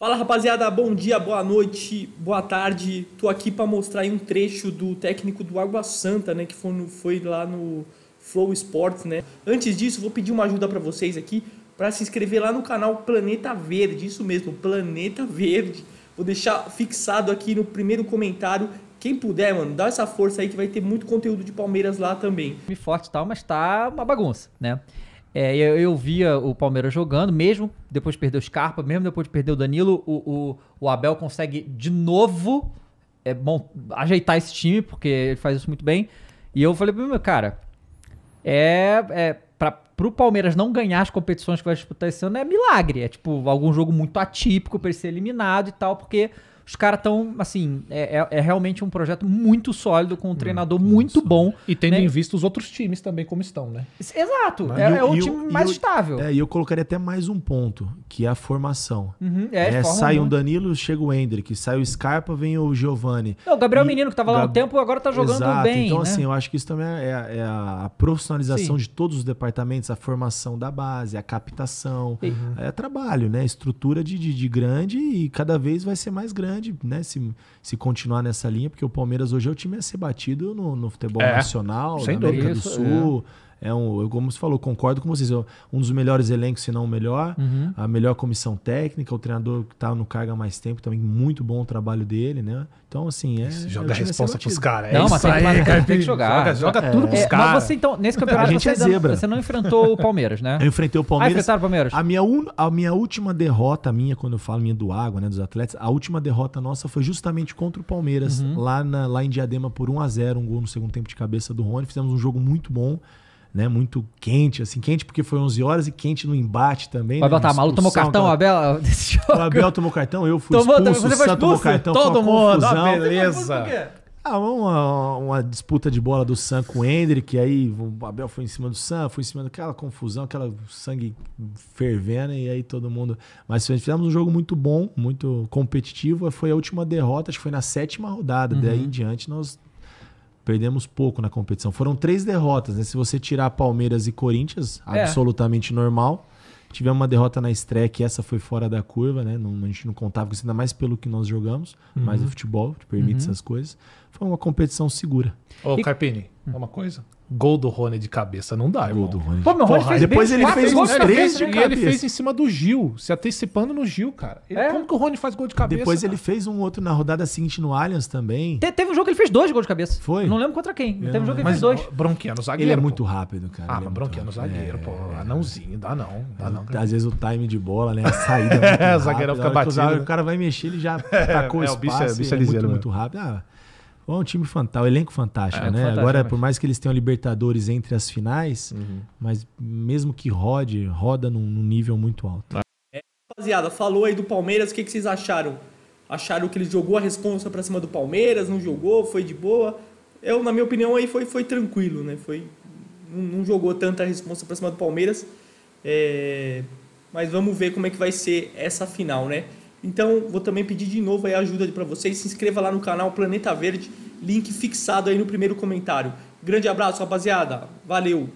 Fala rapaziada, bom dia, boa noite, boa tarde. Tô aqui para mostrar um trecho do técnico do Água Santa, né, que foi, no, foi lá no Flow Sports, né? Antes disso, vou pedir uma ajuda para vocês aqui para se inscrever lá no canal Planeta Verde, isso mesmo, Planeta Verde. Vou deixar fixado aqui no primeiro comentário. Quem puder, mano, dá essa força aí que vai ter muito conteúdo de Palmeiras lá também. Me Forte e tal, mas tá uma bagunça, né? É, eu, eu, via o Palmeiras jogando, mesmo depois de perder o Scarpa, mesmo depois de perder o Danilo, o, o, o Abel consegue de novo é, bom, ajeitar esse time, porque ele faz isso muito bem. E eu falei pro meu cara, é, é pra, pro Palmeiras não ganhar as competições que vai disputar esse ano é milagre. É tipo algum jogo muito atípico para ele ser eliminado e tal, porque os caras estão, assim, é, é, é, realmente um projeto muito sólido, com um hum, treinador muito, muito bom. E tendo né? em vista os outros times também como estão, né? Exato. Né? É, eu, é, o eu, time eu, mais estável. É, e eu colocaria até mais um ponto, que é a formação. Uhum, é, é sai o um Danilo, chega o Hendrick, sai o Scarpa, vem o Giovani. Não, o Gabriel e, Menino, que estava lá Gab... um tempo, agora está jogando Exato. bem. Então, né? assim, eu acho que isso também é, é, a, a profissionalização Sim. de todos os departamentos, a formação da base, a captação. Uhum. É trabalho, né? Estrutura de, de, de grande e cada vez vai ser mais grande grande, né? Se, se continuar nessa linha, porque o Palmeiras hoje é o time a ser batido no, no futebol é, nacional, na América do Sul. É. É um, eu, como você falou, concordo com vocês. Um dos melhores elencos, se não o melhor. Uhum. A melhor comissão técnica, o treinador que está no cargo há mais tempo também, muito bom o trabalho dele, né? Então, assim, é. Isso, é joga a resposta pros caras. É não, mas tem que, tem que jogar. Joga, joga é. tudo pros caras. É, mas você, então, nesse campeonato, a gente você, é zebra. você não enfrentou o Palmeiras, né? Eu enfrentei o ah, Palmeiras. Ah, o Palmeiras. A minha, a minha última derrota, minha, quando eu falo minha do Água, né, dos atletas, a última derrota nossa foi justamente contra o Palmeiras, uhum. lá, na, lá em Diadema, por 1 a 0 um gol no segundo tempo de cabeça do Rony. Fizemos um jogo muito bom né? Muito quente, assim, quente porque foi 11 horas e quente no embate também. O Abel né? tá maluco, tomou cartão, aquela... Abel, desse jogo. O Abel tomou cartão, eu fui tomou, expulso, você foi expulso, tomou cartão, todo mundo, confusão. Ah, beleza. Ah, uma, uma, disputa de bola do Sam com o Hendrick, aí o Abel foi em cima do Sam, foi em cima daquela confusão, aquela sangue fervendo, e aí todo mundo. Mas fizemos um jogo muito bom, muito competitivo. Foi a última derrota, acho que foi na sétima rodada. Uhum. Daí em diante nós Perdemos pouco na competição. Foram três derrotas, né? Se você tirar Palmeiras e Corinthians, é. absolutamente normal. Tivemos uma derrota na estreia, que essa foi fora da curva, né? Não, a gente não contava com isso, ainda mais pelo que nós jogamos, uhum. mas o futebol te permite uhum. essas coisas. Foi uma competição segura. Ô, e... Carpini, hum. uma coisa. Gol do Rony de cabeça não dá, irmão. Gol do Rony. Pô, meu Rony fez depois ele fez uns três de cabeça. E ele fez em cima do Gil, se antecipando no Gil, cara. Ele, é. Como que o Rony faz gol de cabeça? Depois cara? ele fez um outro na rodada seguinte no Allianz também. Te, teve um jogo que ele fez dois gols de cabeça. Foi? não lembro contra quem. teve um jogo que ele fez dois. Bronquiano, zagueiro. Ele é muito rápido, cara. Ah, é mas é Bronquiano, zagueiro, é... pô. Anãozinho, dá não. Dá não Às vezes o time de bola, né? A saída. É, o zagueiro fica batido. O cara vai mexer, ele já é, tacou o espaço. É, o bicho é Muito rápido. Ah é um time fantástico, um elenco fantástico, é, né? Fantástico, Agora, mas... por mais que eles tenham Libertadores entre as finais, uhum. mas mesmo que rode, roda num, num nível muito alto. É, rapaziada, falou aí do Palmeiras, o que, que vocês acharam? Acharam que ele jogou a responsa pra cima do Palmeiras, não jogou, foi de boa? Eu, na minha opinião, aí foi, foi tranquilo, né? Foi, não, não jogou tanta responsa pra cima do Palmeiras. É, mas vamos ver como é que vai ser essa final, né? Então, vou também pedir de novo a ajuda para vocês. Se inscreva lá no canal Planeta Verde, link fixado aí no primeiro comentário. Grande abraço, rapaziada. Valeu!